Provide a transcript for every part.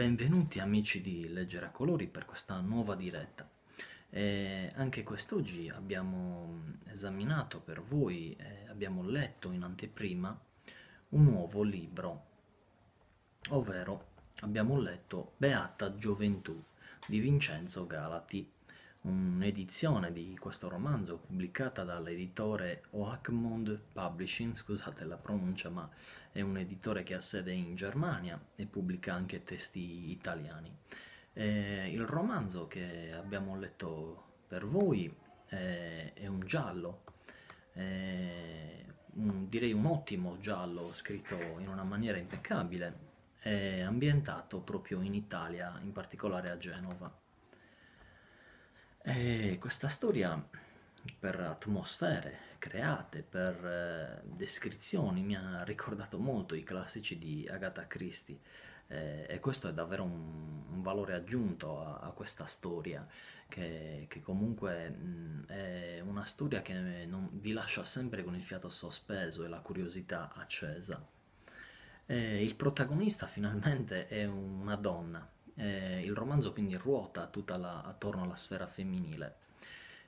Benvenuti amici di Leggere a Colori per questa nuova diretta. E anche quest'oggi abbiamo esaminato per voi, eh, abbiamo letto in anteprima un nuovo libro, ovvero abbiamo letto Beata Gioventù di Vincenzo Galati un'edizione di questo romanzo pubblicata dall'editore Oakmund Publishing, scusate la pronuncia, ma è un editore che ha sede in Germania e pubblica anche testi italiani. Eh, il romanzo che abbiamo letto per voi è, è un giallo, è un, direi un ottimo giallo scritto in una maniera impeccabile, è ambientato proprio in Italia, in particolare a Genova. E questa storia per atmosfere create, per eh, descrizioni, mi ha ricordato molto i classici di Agatha Christie e questo è davvero un, un valore aggiunto a, a, questa storia che, che comunque mh, mm, è una storia che non, vi lascia sempre con il fiato sospeso e la curiosità accesa. E il protagonista finalmente è una donna eh, il romanzo quindi ruota tutta la, attorno alla sfera femminile.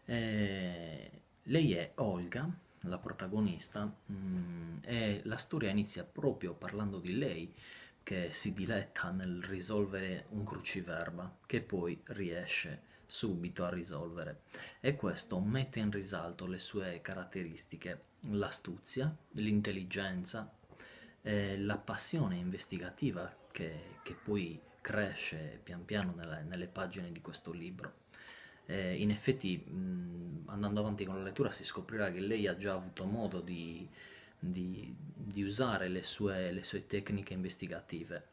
Eh, lei è Olga, la protagonista, mh, mm, e la storia inizia proprio parlando di lei che si diletta nel risolvere un cruciverba che poi riesce subito a risolvere e questo mette in risalto le sue caratteristiche, l'astuzia, l'intelligenza, eh, la passione investigativa che, che poi cresce pian piano nelle, nelle pagine di questo libro. Eh, in effetti, mh, andando avanti con la lettura, si scoprirà che lei ha già avuto modo di, di, di usare le sue, le sue, tecniche investigative.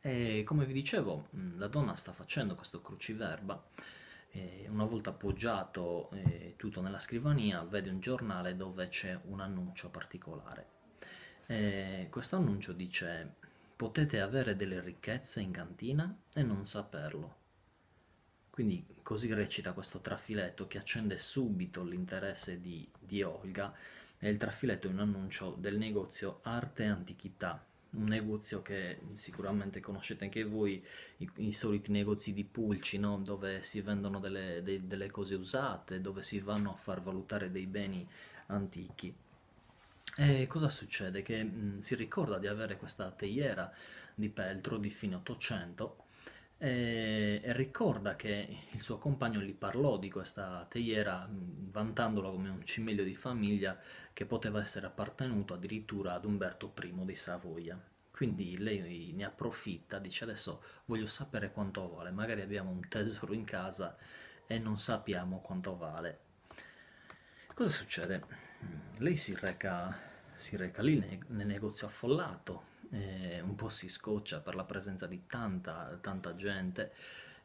E come vi dicevo, mh, la donna sta facendo questo cruciverba. una volta appoggiato eh, tutto nella scrivania, vede un giornale dove c'è un annuncio particolare. Questo annuncio dice potete avere delle ricchezze in cantina e non saperlo. Quindi così recita questo trafiletto che accende subito l'interesse di, di Olga e il trafiletto è un annuncio del negozio Arte e Antichità, un negozio che sicuramente conoscete anche voi, i, i soliti negozi di pulci, no? dove si vendono delle, de, delle cose usate, dove si vanno a far valutare dei beni antichi. E cosa succede? Che mh, mm, si ricorda di avere questa teiera di peltro di fine 800 e, e, ricorda che il suo compagno gli parlò di questa teiera mh, mm, vantandola come un cimelio di famiglia che poteva essere appartenuto addirittura ad Umberto I di Savoia. Quindi lei ne approfitta, dice adesso voglio sapere quanto vale, magari abbiamo un tesoro in casa e non sappiamo quanto vale. Cosa succede? lei si reca, si reca lì nel, nel negozio affollato, eh, un po' si scoccia per la presenza di tanta, tanta gente,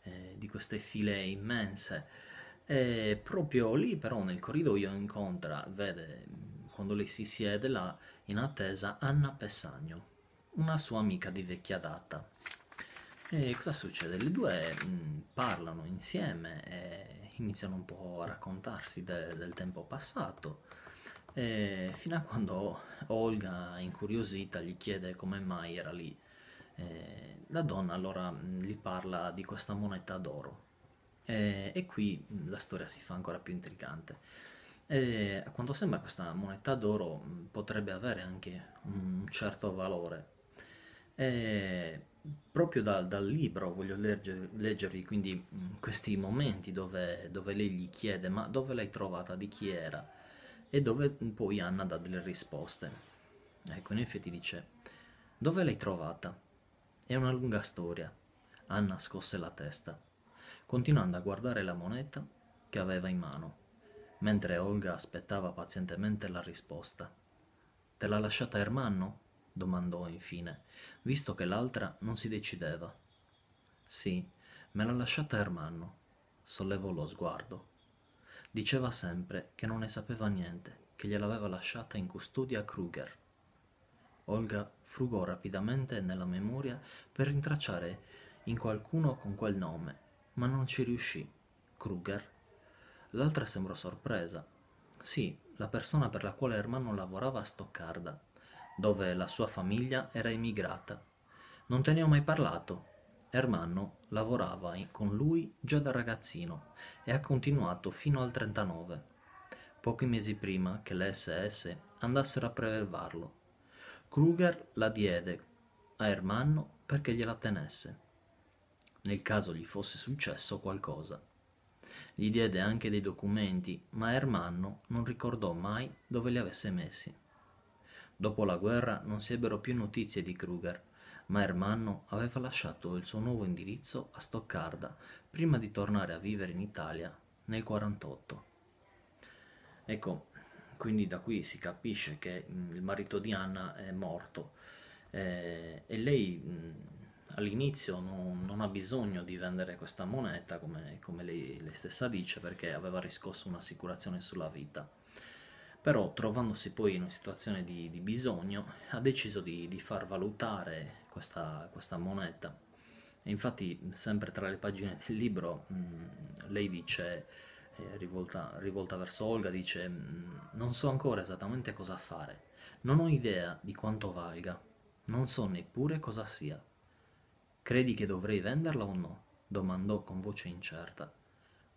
eh, di queste file immense. E proprio lì però nel corridoio incontra, vede, quando lei si siede là in attesa, Anna Pessagno, una sua amica di vecchia data. E cosa succede? Le due mh, mm, parlano insieme e iniziano un po' a raccontarsi de- del tempo passato eh, fino a quando Olga, incuriosita, gli chiede come mai era lì. Eh, la donna allora gli parla di questa moneta d'oro eh, e qui la storia si fa ancora più intrigante. E a quanto sembra questa moneta d'oro potrebbe avere anche un certo valore. E proprio da, dal libro voglio legger, leggervi quindi questi momenti dove, dove, lei gli chiede ma dove l'hai trovata, di chi era? e dove poi Anna dà delle risposte. Ecco, in effetti dice, dove l'hai trovata? È una lunga storia. Anna scosse la testa, continuando a guardare la moneta che aveva in mano, mentre Olga aspettava pazientemente la risposta. Te l'ha lasciata Ermanno? domandò infine, visto che l'altra non si decideva. Sì, me l'ha lasciata Ermanno. Sollevò lo sguardo. Diceva sempre che non ne sapeva niente, che gliel'aveva lasciata in custodia Kruger. Olga frugò rapidamente nella memoria per rintracciare in qualcuno con quel nome, ma non ci riuscì. Kruger? L'altra sembrò sorpresa. Sì, la persona per la quale Ermanno lavorava a Stoccarda, dove la sua famiglia era emigrata. Non te ne ho mai parlato, Ermanno lavorava con lui già da ragazzino e ha continuato fino al 39, pochi mesi prima che le SS andassero a prelevarlo. Kruger la diede a Ermanno perché gliela tenesse, nel caso gli fosse successo qualcosa. Gli diede anche dei documenti, ma Ermanno non ricordò mai dove li avesse messi. Dopo la guerra non si ebbero più notizie di Kruger ma Ermanno aveva lasciato il suo nuovo indirizzo a Stoccarda prima di tornare a vivere in Italia nel 48. Ecco, quindi da qui si capisce che mm, il marito di Anna è morto eh, e lei mm, all'inizio non, non, ha bisogno di vendere questa moneta, come, come lei, lei stessa dice, perché aveva riscosso un'assicurazione sulla vita però trovandosi poi in una situazione di, di bisogno ha deciso di, di far valutare questa, questa moneta. E infatti sempre tra le pagine del libro mh, mm, lei dice, eh, rivolta, rivolta, verso Olga, dice mm, non so ancora esattamente cosa fare, non ho idea di quanto valga, non so neppure cosa sia. Credi che dovrei venderla o no? domandò con voce incerta.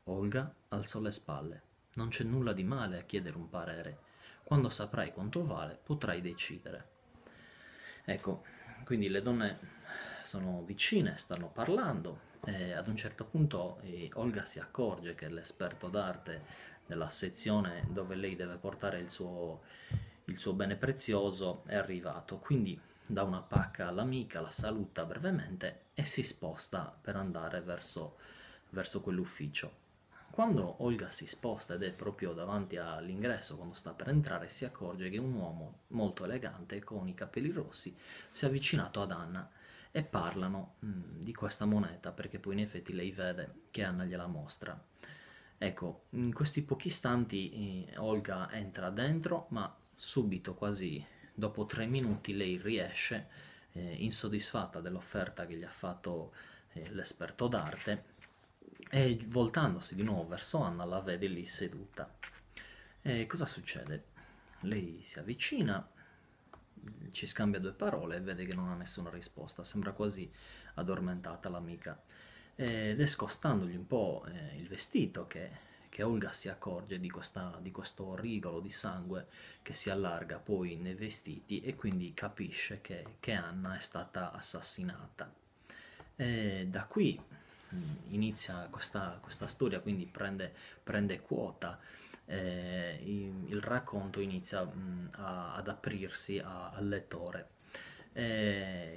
Olga alzò le spalle. Non c'è nulla di male a chiedere un parere. Quando saprai quanto vale, potrai decidere. Ecco, quindi le donne sono vicine, stanno parlando. E ad un certo punto eh, Olga si accorge che l'esperto d'arte della sezione dove lei deve portare il suo, il suo bene prezioso è arrivato. Quindi dà una pacca all'amica, la saluta brevemente e si sposta per andare verso, verso quell'ufficio. Quando Olga si sposta ed è proprio davanti all'ingresso, quando sta per entrare, si accorge che un uomo molto elegante con i capelli rossi si è avvicinato ad Anna e parlano mh, mm, di questa moneta perché poi in effetti lei vede che Anna gliela mostra. Ecco, in questi pochi istanti eh, Olga entra dentro, ma subito, quasi dopo tre minuti, lei riesce, eh, insoddisfatta dell'offerta che gli ha fatto eh, l'esperto d'arte, e voltandosi di nuovo verso Anna la vede lì seduta. E cosa succede? Lei si avvicina, ci scambia due parole e vede che non ha nessuna risposta, sembra quasi addormentata l'amica. Ed è scostandogli un po' eh, il vestito che, che Olga si accorge di, questa, di questo rigolo di sangue che si allarga poi nei vestiti e quindi capisce che, che Anna è stata assassinata. E da qui inizia questa, questa storia, quindi prende, prende quota, eh, il racconto inizia mh, a, ad aprirsi a, al lettore. E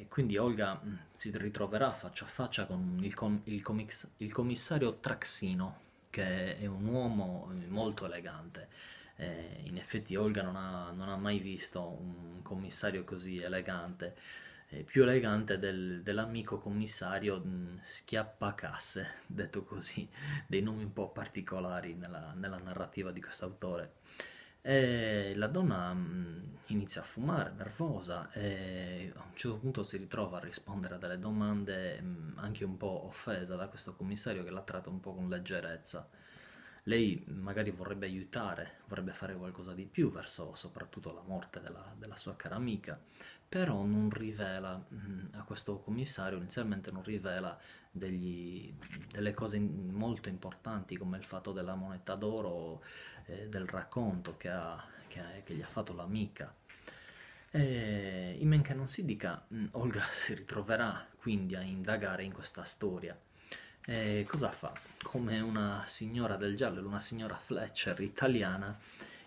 eh, quindi Olga si ritroverà faccia a faccia con il, com- il, comics- il commissario Traxino, che è un uomo molto elegante. Eh, in effetti Olga non ha, non ha mai visto un commissario così elegante eh, più elegante del, dell'amico commissario mm, Schiappacasse, detto così, dei nomi un po' particolari nella, nella narrativa di quest'autore. E la donna mm, inizia a fumare, nervosa, e a un certo punto si ritrova a rispondere a delle domande mm, anche un po' offesa da questo commissario che la tratta un po' con leggerezza. Lei magari vorrebbe aiutare, vorrebbe fare qualcosa di più verso soprattutto la morte della, della sua cara amica, però non rivela a questo commissario, inizialmente non rivela degli, delle cose molto importanti come il fatto della moneta d'oro, eh, del racconto che, ha, che, ha, che, gli ha fatto l'amica. E, in men che non si dica, Olga si ritroverà quindi a indagare in questa storia. E cosa fa? Come una signora del giallo, una signora Fletcher italiana,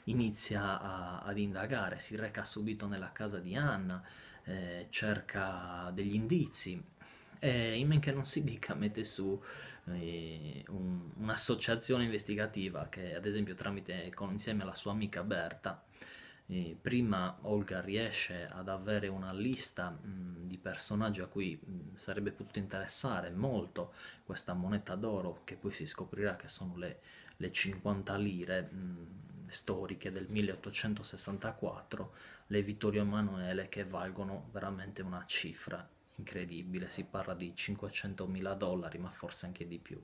inizia a, ad indagare, si reca subito nella casa di Anna, eh, cerca degli indizi e in men che non si dica mette su eh, un, un'associazione investigativa che ad esempio tramite, con, insieme alla sua amica Berta eh, prima Olga riesce ad avere una lista mh, di personaggi a cui mh, sarebbe potuto interessare molto questa moneta d'oro che poi si scoprirà che sono le, le 50 lire mh, storiche del 1864, le Vittorio Emanuele che valgono veramente una cifra incredibile, si parla di 500.000 dollari ma forse anche di più.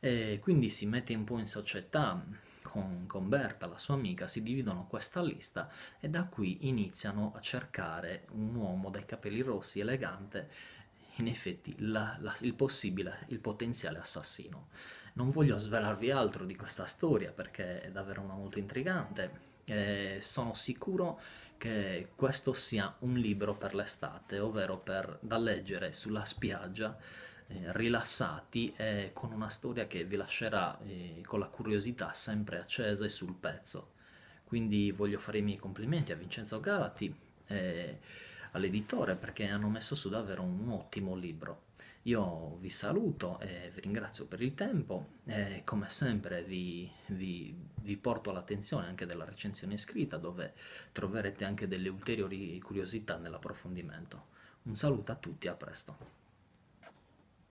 E quindi si mette un po' in società con, con Berta, la sua amica, si dividono questa lista e da qui iniziano a cercare un uomo dai capelli rossi elegante in effetti la, la, il possibile, il potenziale assassino. Non voglio svelarvi altro di questa storia perché è davvero una molto intrigante. Eh, sono sicuro che questo sia un libro per l'estate, ovvero per, da leggere sulla spiaggia, eh, rilassati e con una storia che vi lascerà eh, con la curiosità sempre accesa e sul pezzo. Quindi voglio fare i miei complimenti a Vincenzo Galati. Eh, all'editore perché hanno messo su davvero un ottimo libro. Io vi saluto e vi ringrazio per il tempo e come sempre vi, vi, vi porto all'attenzione anche della recensione scritta dove troverete anche delle ulteriori curiosità nell'approfondimento. Un saluto a tutti, a presto.